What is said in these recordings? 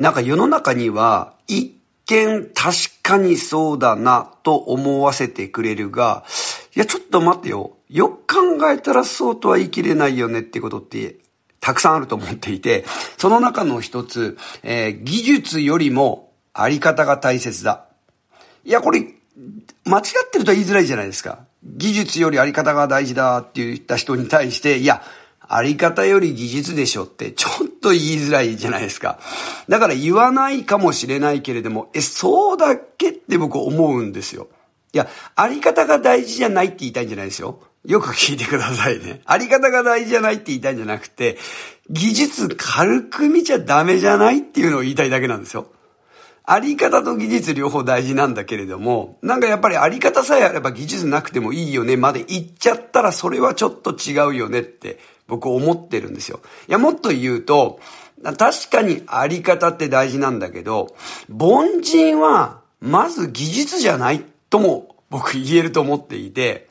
なんか世の中には一見確かにそうだなと思わせてくれるが、いやちょっと待ってよ。よく考えたらそうとは言い切れないよねってことってたくさんあると思っていて、その中の一つ、えー、技術よりもあり方が大切だ。いや、これ、間違ってるとは言いづらいじゃないですか。技術よりあり方が大事だって言った人に対して、いや、あり方より技術でしょって、ちょっと言いづらいじゃないですか。だから言わないかもしれないけれども、え、そうだっけって僕思うんですよ。いや、あり方が大事じゃないって言いたいんじゃないですよ。よく聞いてくださいね。あり方が大事じゃないって言いたいんじゃなくて、技術軽く見ちゃダメじゃないっていうのを言いたいだけなんですよ。あり方と技術両方大事なんだけれども、なんかやっぱりあり方さえあれば技術なくてもいいよねまで言っちゃったらそれはちょっと違うよねって僕思ってるんですよ。いや、もっと言うと、確かにあり方って大事なんだけど、凡人は、まず技術じゃないとも僕言えると思っていて、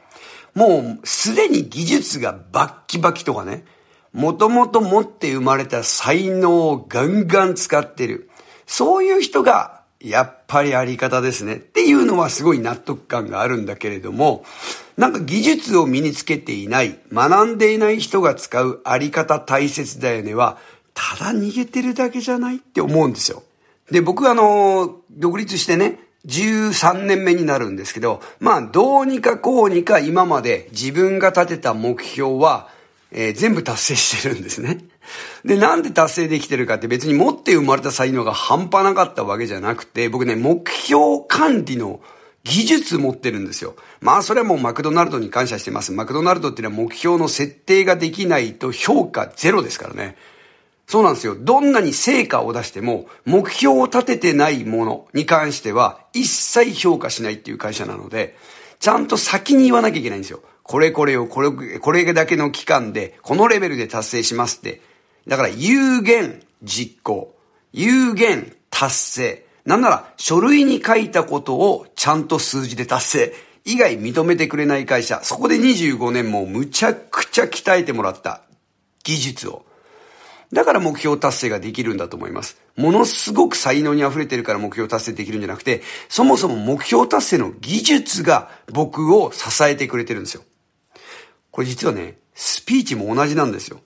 もうすでに技術がバッキバキとかね、もともと持って生まれた才能をガンガン使ってる。そういう人がやっぱりあり方ですね。っていうのはすごい納得感があるんだけれども、なんか技術を身につけていない、学んでいない人が使うあり方大切だよねは、ただ逃げてるだけじゃないって思うんですよ。で、僕はあの、独立してね、13年目になるんですけど、まあ、どうにかこうにか今まで自分が立てた目標は、えー、全部達成してるんですね。で、なんで達成できてるかって別に持って生まれた才能が半端なかったわけじゃなくて、僕ね、目標管理の技術持ってるんですよ。まあそれはもうマクドナルドに感謝してます。マクドナルドっていうのは目標の設定ができないと評価ゼロですからね。そうなんですよ。どんなに成果を出しても、目標を立ててないものに関しては、一切評価しないっていう会社なので、ちゃんと先に言わなきゃいけないんですよ。これこれをこれ、これだけの期間で、このレベルで達成しますって、だから有限実行、有限達成。なんなら書類に書いたことをちゃんと数字で達成。以外認めてくれない会社。そこで25年もむちゃくちゃ鍛えてもらった技術を。だから目標達成ができるんだと思います。ものすごく才能に溢れてるから目標達成できるんじゃなくて、そもそも目標達成の技術が僕を支えてくれてるんですよ。これ実はね、スピーチも同じなんですよ。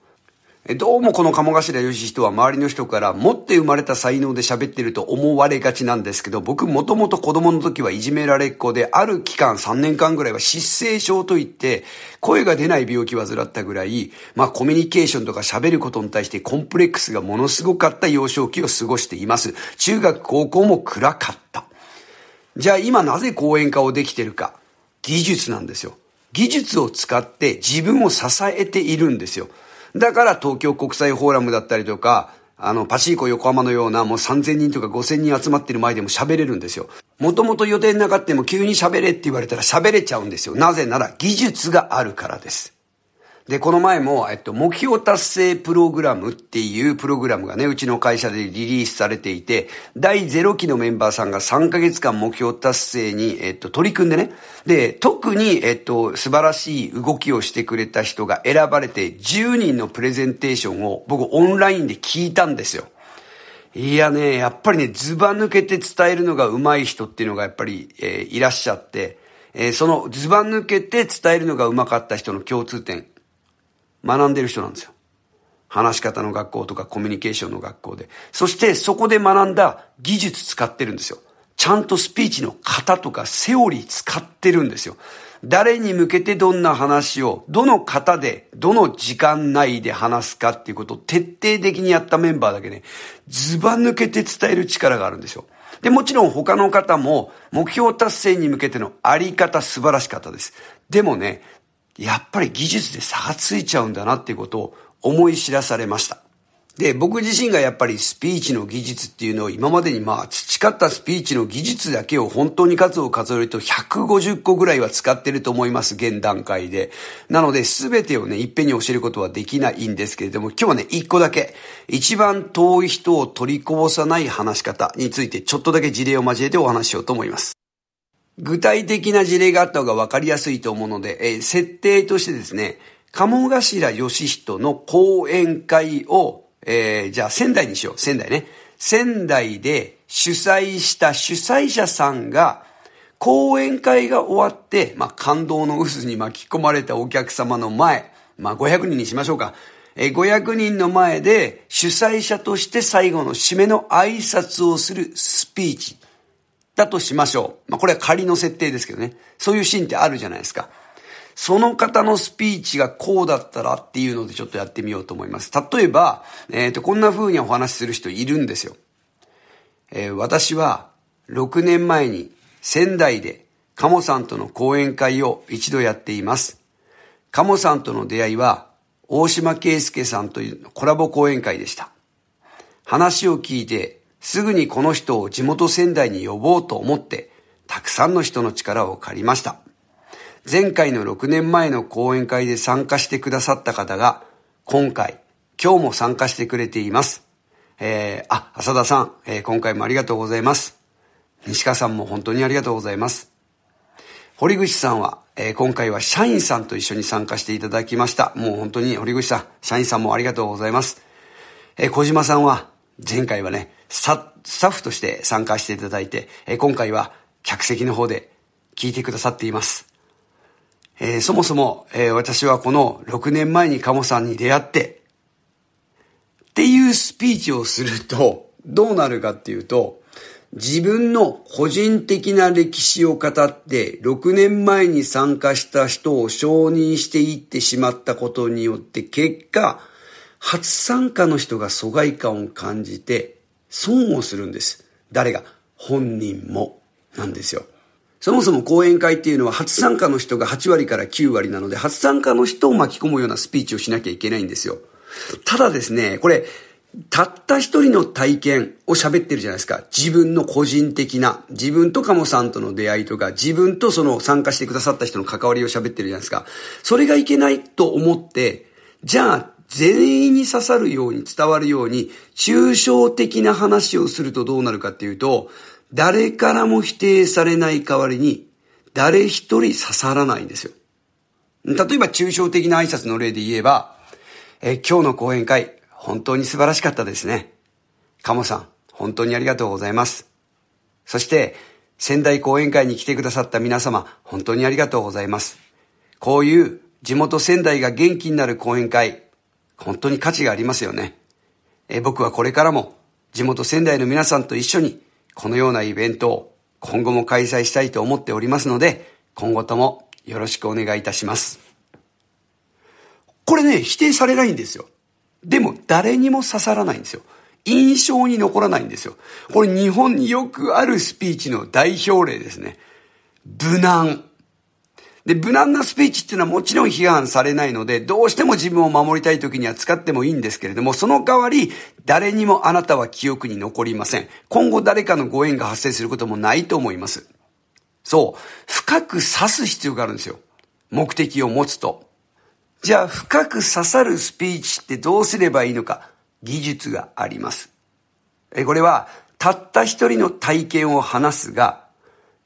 どうもこの鴨頭義人は周りの人から持って生まれた才能で喋ってると思われがちなんですけど、僕もともと子供の時はいじめられっ子で、ある期間3年間ぐらいは失声症といって、声が出ない病気はずらったぐらい、まあコミュニケーションとか喋ることに対してコンプレックスがものすごかった幼少期を過ごしています。中学高校も暗かった。じゃあ今なぜ講演家をできてるか。技術なんですよ。技術を使って自分を支えているんですよ。だから東京国際フォーラムだったりとか、あの、パシーコ横浜のようなもう3000人とか5000人集まってる前でも喋れるんですよ。もともと予定なかったも急に喋れって言われたら喋れちゃうんですよ。なぜなら技術があるからです。で、この前も、えっと、目標達成プログラムっていうプログラムがね、うちの会社でリリースされていて、第0期のメンバーさんが3ヶ月間目標達成に、えっと、取り組んでね。で、特に、えっと、素晴らしい動きをしてくれた人が選ばれて、10人のプレゼンテーションを僕オンラインで聞いたんですよ。いやね、やっぱりね、ズバ抜けて伝えるのが上手い人っていうのがやっぱり、えー、いらっしゃって、えー、そのズバ抜けて伝えるのが上手かった人の共通点、学んでる人なんですよ。話し方の学校とかコミュニケーションの学校で。そしてそこで学んだ技術使ってるんですよ。ちゃんとスピーチの型とかセオリー使ってるんですよ。誰に向けてどんな話を、どの型で、どの時間内で話すかっていうことを徹底的にやったメンバーだけね、ズバ抜けて伝える力があるんですよ。で、もちろん他の方も目標達成に向けてのあり方素晴らしかったです。でもね、やっぱり技術で差がついちゃうんだなっていうことを思い知らされました。で、僕自身がやっぱりスピーチの技術っていうのを今までにまあ培ったスピーチの技術だけを本当に数を数えると150個ぐらいは使ってると思います、現段階で。なので全てをね、いっぺんに教えることはできないんですけれども、今日はね、1個だけ、一番遠い人を取りこぼさない話し方についてちょっとだけ事例を交えてお話しようと思います。具体的な事例があった方が分かりやすいと思うので、えー、設定としてですね、鴨頭義人の講演会を、えー、じゃあ仙台にしよう。仙台ね。仙台で主催した主催者さんが、講演会が終わって、まあ、感動の渦に巻き込まれたお客様の前、まあ、500人にしましょうか。え500人の前で主催者として最後の締めの挨拶をするスピーチ。だとしましょう。まあ、これは仮の設定ですけどね。そういうシーンってあるじゃないですか。その方のスピーチがこうだったらっていうのでちょっとやってみようと思います。例えば、えっ、ー、と、こんな風にお話しする人いるんですよ。えー、私は6年前に仙台でカモさんとの講演会を一度やっています。カモさんとの出会いは大島圭介さんというコラボ講演会でした。話を聞いてすぐにこの人を地元仙台に呼ぼうと思って、たくさんの人の力を借りました。前回の6年前の講演会で参加してくださった方が、今回、今日も参加してくれています。えー、あ、浅田さん、えー、今回もありがとうございます。西川さんも本当にありがとうございます。堀口さんは、えー、今回は社員さんと一緒に参加していただきました。もう本当に堀口さん、社員さんもありがとうございます。えー、小島さんは、前回はね、スタッフとして参加していただいて、え今回は客席の方で聞いてくださっています。えー、そもそも、えー、私はこの6年前にカモさんに出会って、っていうスピーチをすると、どうなるかっていうと、自分の個人的な歴史を語って6年前に参加した人を承認していってしまったことによって結果初参加の人が疎外感を感じて損をするんです。誰が本人もなんですよ。そもそも講演会っていうのは初参加の人が8割から9割なので、初参加の人を巻き込むようなスピーチをしなきゃいけないんですよ。ただですね、これ、たった一人の体験を喋ってるじゃないですか。自分の個人的な、自分とカモさんとの出会いとか、自分とその参加してくださった人の関わりを喋ってるじゃないですか。それがいけないと思って、じゃあ全員に刺さるように伝わるように、抽象的な話をするとどうなるかっていうと、誰からも否定されない代わりに、誰一人刺さらないんですよ。例えば抽象的な挨拶の例で言えば、え今日の講演会、本当に素晴らしかったですね。カモさん、本当にありがとうございます。そして、仙台講演会に来てくださった皆様、本当にありがとうございます。こういう地元仙台が元気になる講演会、本当に価値がありますよね。え僕はこれからも地元仙台の皆さんと一緒にこのようなイベントを今後も開催したいと思っておりますので、今後ともよろしくお願いいたします。これね、否定されないんですよ。でも誰にも刺さらないんですよ。印象に残らないんですよ。これ日本によくあるスピーチの代表例ですね。無難。で、無難なスピーチっていうのはもちろん批判されないので、どうしても自分を守りたい時には使ってもいいんですけれども、その代わり、誰にもあなたは記憶に残りません。今後誰かのご縁が発生することもないと思います。そう。深く刺す必要があるんですよ。目的を持つと。じゃあ、深く刺さるスピーチってどうすればいいのか、技術があります。え、これは、たった一人の体験を話すが、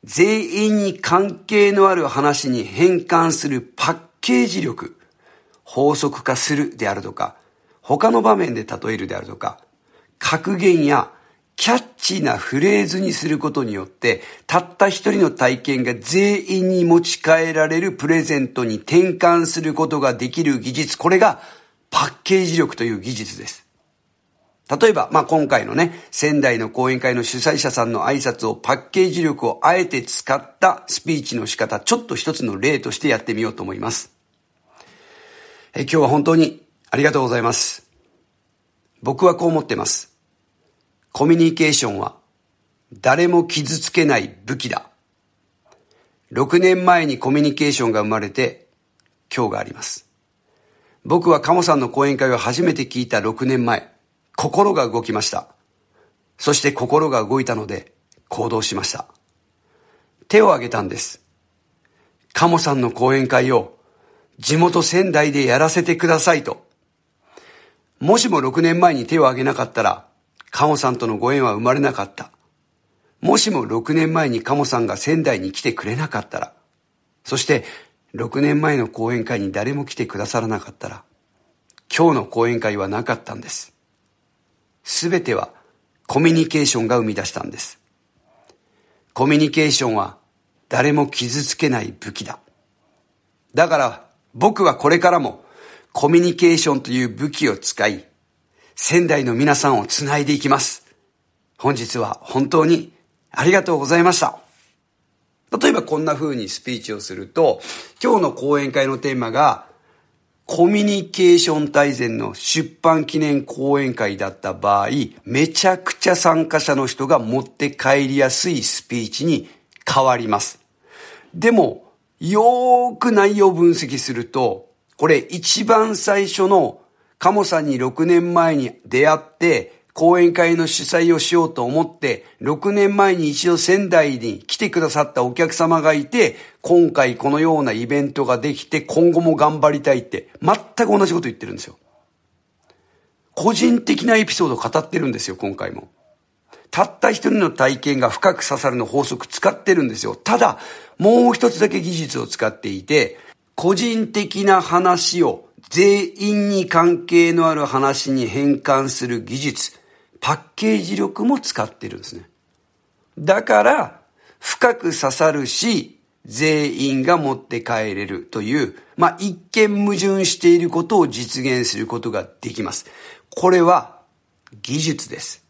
全員に関係のある話に変換するパッケージ力、法則化するであるとか、他の場面で例えるであるとか、格言やキャッチーなフレーズにすることによって、たった一人の体験が全員に持ち帰られるプレゼントに転換することができる技術、これがパッケージ力という技術です。例えば、まあ、今回のね、仙台の講演会の主催者さんの挨拶をパッケージ力をあえて使ったスピーチの仕方、ちょっと一つの例としてやってみようと思います。え今日は本当にありがとうございます。僕はこう思ってます。コミュニケーションは誰も傷つけない武器だ。6年前にコミュニケーションが生まれて今日があります。僕はカモさんの講演会を初めて聞いた6年前。心が動きました。そして心が動いたので行動しました。手を挙げたんです。カモさんの講演会を地元仙台でやらせてくださいと。もしも6年前に手を挙げなかったら、カモさんとのご縁は生まれなかった。もしも6年前にカモさんが仙台に来てくれなかったら、そして6年前の講演会に誰も来てくださらなかったら、今日の講演会はなかったんです。全てはコミュニケーションが生み出したんです。コミュニケーションは誰も傷つけない武器だ。だから僕はこれからもコミュニケーションという武器を使い、仙台の皆さんをつないでいきます。本日は本当にありがとうございました。例えばこんな風にスピーチをすると、今日の講演会のテーマがコミュニケーション大全の出版記念講演会だった場合、めちゃくちゃ参加者の人が持って帰りやすいスピーチに変わります。でも、よーく内容分析すると、これ一番最初のカモさんに6年前に出会って講演会の主催をしようと思って、6年前に一度仙台に来てくださったお客様がいて、今回このようなイベントができて、今後も頑張りたいって、全く同じこと言ってるんですよ。個人的なエピソードを語ってるんですよ、今回も。たった一人の体験が深く刺さるの法則使ってるんですよ。ただ、もう一つだけ技術を使っていて、個人的な話を全員に関係のある話に変換する技術。パッケージ力も使ってるんですね。だから、深く刺さるし、全員が持って帰れるという、まあ、一見矛盾していることを実現することができます。これは技術です。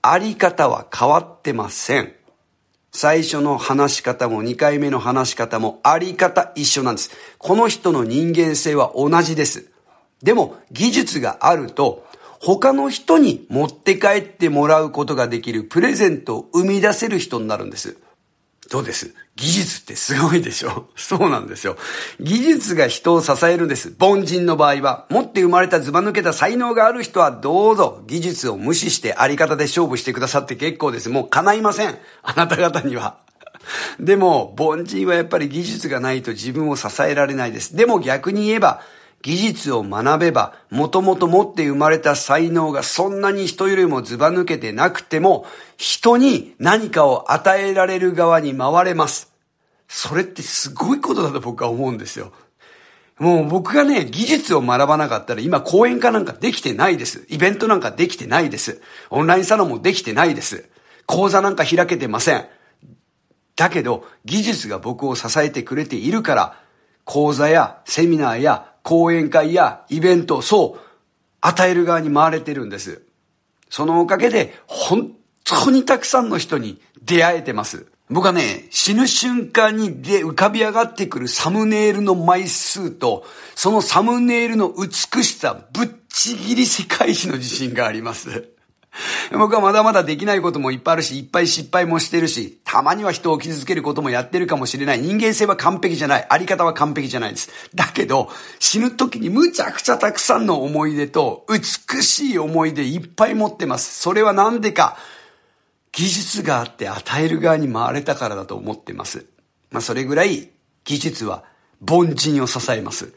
あり方は変わってません。最初の話し方も2回目の話し方もあり方一緒なんです。この人の人間性は同じです。でも技術があると他の人に持って帰ってもらうことができるプレゼントを生み出せる人になるんです。どうです技術ってすごいでしょ そうなんですよ。技術が人を支えるんです。凡人の場合は、持って生まれたずば抜けた才能がある人はどうぞ技術を無視してあり方で勝負してくださって結構です。もう叶いません。あなた方には。でも、凡人はやっぱり技術がないと自分を支えられないです。でも逆に言えば、技術を学べば、もともと持って生まれた才能がそんなに人よりもずば抜けてなくても、人に何かを与えられる側に回れます。それってすごいことだと僕は思うんですよ。もう僕がね、技術を学ばなかったら今講演家なんかできてないです。イベントなんかできてないです。オンラインサロンもできてないです。講座なんか開けてません。だけど、技術が僕を支えてくれているから、講座やセミナーや講演会やイベント、そう、与える側に回れてるんです。そのおかげで、本当にたくさんの人に出会えてます。僕はね、死ぬ瞬間にで浮かび上がってくるサムネイルの枚数と、そのサムネイルの美しさ、ぶっちぎり世界史の自信があります。僕はまだまだできないこともいっぱいあるし、いっぱい失敗もしてるし、たまには人を傷つけることもやってるかもしれない。人間性は完璧じゃない。あり方は完璧じゃないです。だけど、死ぬ時にむちゃくちゃたくさんの思い出と、美しい思い出いっぱい持ってます。それはなんでか、技術があって与える側に回れたからだと思ってます。まあ、それぐらい、技術は凡人を支えます。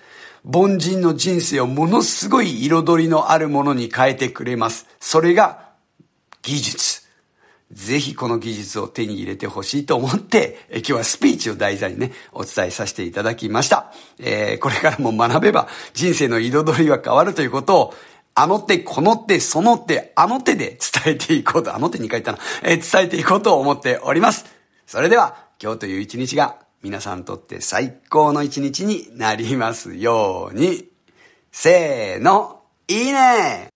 凡人の人生をものすごい彩りのあるものに変えてくれます。それが、技術。ぜひこの技術を手に入れてほしいと思って、今日はスピーチを題材にね、お伝えさせていただきました。えー、これからも学べば人生の彩りは変わるということを、あの手、この手、その手、あの手で伝えていこうと、あの手に書いたな、えー、伝えていこうと思っております。それでは、今日という一日が皆さんにとって最高の一日になりますように。せーの、いいね